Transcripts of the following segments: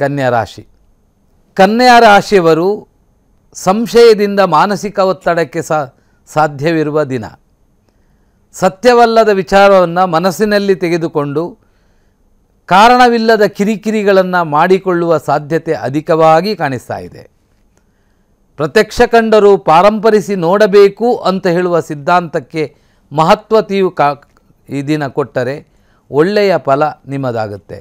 ಕನ್ಯಾ ರಾಶಿ ಕನ್ಯಾ ರಾಶಿಯವರು ಸಂಶಯದಿಂದ ಮಾನಸಿಕ ಒತ್ತಡಕ್ಕೆ ಸಾಧ್ಯವಿರುವ ದಿನ ಸತ್ಯವಲ್ಲದ ವಿಚಾರವನ್ನು ಮನಸ್ಸಿನಲ್ಲಿ ತೆಗೆದುಕೊಂಡು ಕಾರಣವಿಲ್ಲದ ಕಿರಿಕಿರಿಗಳನ್ನು ಮಾಡಿಕೊಳ್ಳುವ ಸಾಧ್ಯತೆ ಅಧಿಕವಾಗಿ ಕಾಣಿಸ್ತಾ ಇದೆ ಪ್ರತ್ಯಕ್ಷ ಕಂಡರು ಪಾರಂಪರಿಸಿ ನೋಡಬೇಕು ಅಂತ ಹೇಳುವ ಸಿದ್ಧಾಂತಕ್ಕೆ ಮಹತ್ವತೆಯು ಕಾ ಈ ದಿನ ಕೊಟ್ಟರೆ ಒಳ್ಳೆಯ ಫಲ ನಿಮ್ಮದಾಗುತ್ತೆ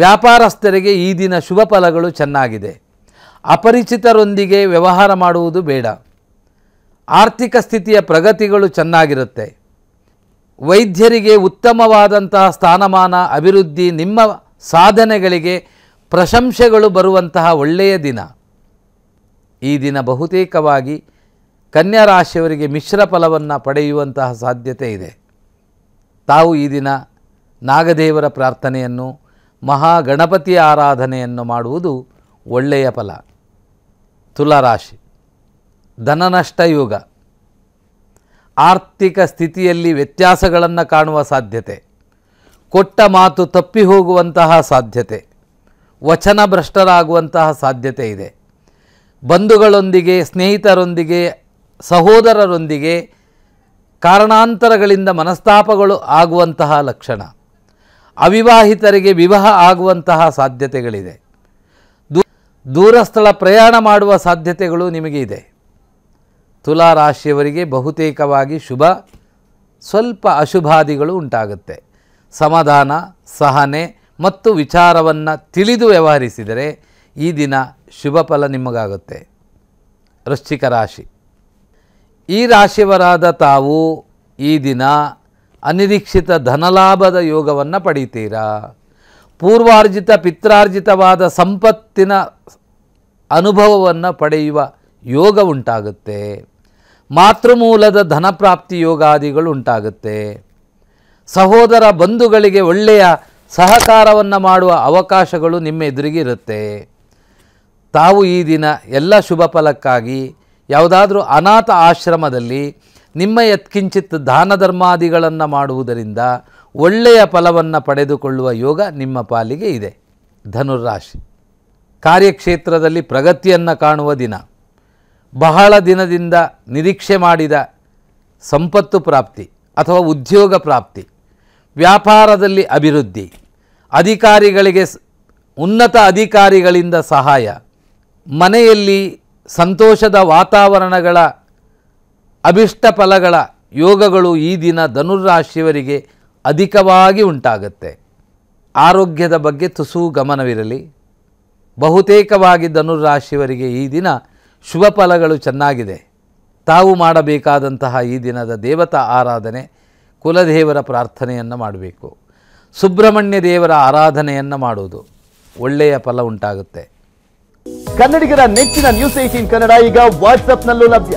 ವ್ಯಾಪಾರಸ್ಥರಿಗೆ ಈ ದಿನ ಶುಭ ಫಲಗಳು ಚೆನ್ನಾಗಿದೆ ಅಪರಿಚಿತರೊಂದಿಗೆ ವ್ಯವಹಾರ ಮಾಡುವುದು ಬೇಡ ಆರ್ಥಿಕ ಸ್ಥಿತಿಯ ಪ್ರಗತಿಗಳು ಚೆನ್ನಾಗಿರುತ್ತೆ ವೈದ್ಯರಿಗೆ ಉತ್ತಮವಾದಂತಹ ಸ್ಥಾನಮಾನ ಅಭಿವೃದ್ಧಿ ನಿಮ್ಮ ಸಾಧನೆಗಳಿಗೆ ಪ್ರಶಂಸೆಗಳು ಬರುವಂತಹ ಒಳ್ಳೆಯ ದಿನ ಈ ದಿನ ಬಹುತೇಕವಾಗಿ ಕನ್ಯಾ ರಾಶಿಯವರಿಗೆ ಮಿಶ್ರ ಫಲವನ್ನು ಪಡೆಯುವಂತಹ ಸಾಧ್ಯತೆ ಇದೆ ತಾವು ಈ ದಿನ ನಾಗದೇವರ ಪ್ರಾರ್ಥನೆಯನ್ನು ಮಹಾಗಣಪತಿ ಆರಾಧನೆಯನ್ನು ಮಾಡುವುದು ಒಳ್ಳೆಯ ಫಲ ತುಲಾರಾಶಿ ಧನನಷ್ಟ ಯುಗ ಆರ್ಥಿಕ ಸ್ಥಿತಿಯಲ್ಲಿ ವ್ಯತ್ಯಾಸಗಳನ್ನು ಕಾಣುವ ಸಾಧ್ಯತೆ ಕೊಟ್ಟ ಮಾತು ತಪ್ಪಿ ಹೋಗುವಂತಹ ಸಾಧ್ಯತೆ ವಚನ ಭ್ರಷ್ಟರಾಗುವಂತಹ ಸಾಧ್ಯತೆ ಇದೆ ಬಂಧುಗಳೊಂದಿಗೆ ಸ್ನೇಹಿತರೊಂದಿಗೆ ಸಹೋದರರೊಂದಿಗೆ ಕಾರಣಾಂತರಗಳಿಂದ ಮನಸ್ತಾಪಗಳು ಆಗುವಂತಹ ಲಕ್ಷಣ ಅವಿವಾಹಿತರಿಗೆ ವಿವಾಹ ಆಗುವಂತಹ ಸಾಧ್ಯತೆಗಳಿದೆ ದೂರಸ್ಥಳ ಪ್ರಯಾಣ ಮಾಡುವ ಸಾಧ್ಯತೆಗಳು ನಿಮಗೆ ಇದೆ ತುಲಾ ರಾಶಿಯವರಿಗೆ ಬಹುತೇಕವಾಗಿ ಶುಭ ಸ್ವಲ್ಪ ಅಶುಭಾದಿಗಳು ಉಂಟಾಗುತ್ತೆ ಸಮಾಧಾನ ಸಹನೆ ಮತ್ತು ವಿಚಾರವನ್ನು ತಿಳಿದು ವ್ಯವಹರಿಸಿದರೆ ಈ ದಿನ ಶುಭ ಫಲ ನಿಮಗಾಗುತ್ತೆ ವೃಶ್ಚಿಕ ರಾಶಿ ಈ ರಾಶಿಯವರಾದ ತಾವು ಈ ದಿನ ಅನಿರೀಕ್ಷಿತ ಧನಲಾಭದ ಯೋಗವನ್ನು ಪಡೀತೀರಾ ಪೂರ್ವಾರ್ಜಿತ ಪಿತ್ರಾರ್ಜಿತವಾದ ಸಂಪತ್ತಿನ ಅನುಭವವನ್ನು ಪಡೆಯುವ ಯೋಗ ಉಂಟಾಗುತ್ತೆ ಮಾತೃಮೂಲದ ಧನಪ್ರಾಪ್ತಿ ಯೋಗಾದಿಗಳು ಉಂಟಾಗುತ್ತೆ ಸಹೋದರ ಬಂಧುಗಳಿಗೆ ಒಳ್ಳೆಯ ಸಹಕಾರವನ್ನು ಮಾಡುವ ಅವಕಾಶಗಳು ನಿಮ್ಮ ಎದುರಿಗಿರುತ್ತೆ ತಾವು ಈ ದಿನ ಎಲ್ಲ ಶುಭ ಫಲಕ್ಕಾಗಿ ಯಾವುದಾದ್ರೂ ಅನಾಥ ಆಶ್ರಮದಲ್ಲಿ ನಿಮ್ಮ ಯತ್ಕಿಂಚಿತ್ ದಾನ ಧರ್ಮಾದಿಗಳನ್ನು ಮಾಡುವುದರಿಂದ ಒಳ್ಳೆಯ ಫಲವನ್ನು ಪಡೆದುಕೊಳ್ಳುವ ಯೋಗ ನಿಮ್ಮ ಪಾಲಿಗೆ ಇದೆ ಧನುರಾಶಿ ಕಾರ್ಯಕ್ಷೇತ್ರದಲ್ಲಿ ಪ್ರಗತಿಯನ್ನು ಕಾಣುವ ದಿನ ಬಹಳ ದಿನದಿಂದ ನಿರೀಕ್ಷೆ ಮಾಡಿದ ಸಂಪತ್ತು ಪ್ರಾಪ್ತಿ ಅಥವಾ ಉದ್ಯೋಗ ಪ್ರಾಪ್ತಿ ವ್ಯಾಪಾರದಲ್ಲಿ ಅಭಿವೃದ್ಧಿ ಅಧಿಕಾರಿಗಳಿಗೆ ಉನ್ನತ ಅಧಿಕಾರಿಗಳಿಂದ ಸಹಾಯ ಮನೆಯಲ್ಲಿ ಸಂತೋಷದ ವಾತಾವರಣಗಳ ಅಭಿಷ್ಟ ಫಲಗಳ ಯೋಗಗಳು ಈ ದಿನ ಧನುರಾಶಿಯವರಿಗೆ ಅಧಿಕವಾಗಿ ಉಂಟಾಗುತ್ತೆ ಆರೋಗ್ಯದ ಬಗ್ಗೆ ತುಸು ಗಮನವಿರಲಿ ಬಹುತೇಕವಾಗಿ ಧನುರಾಶಿಯವರಿಗೆ ಈ ದಿನ ಶುಭ ಫಲಗಳು ಚೆನ್ನಾಗಿದೆ ತಾವು ಮಾಡಬೇಕಾದಂತಹ ಈ ದಿನದ ದೇವತಾ ಆರಾಧನೆ ಕುಲದೇವರ ಪ್ರಾರ್ಥನೆಯನ್ನು ಮಾಡಬೇಕು ಸುಬ್ರಹ್ಮಣ್ಯ ದೇವರ ಆರಾಧನೆಯನ್ನು ಮಾಡುವುದು ಒಳ್ಳೆಯ ಫಲ ಉಂಟಾಗುತ್ತೆ ಕನ್ನಡಿಗರ ನೆಚ್ಚಿನ ನ್ಯೂಸ್ ಏಟೀನ್ ಕನ್ನಡ ಈಗ ವಾಟ್ಸಪ್ನಲ್ಲೂ ಲಭ್ಯ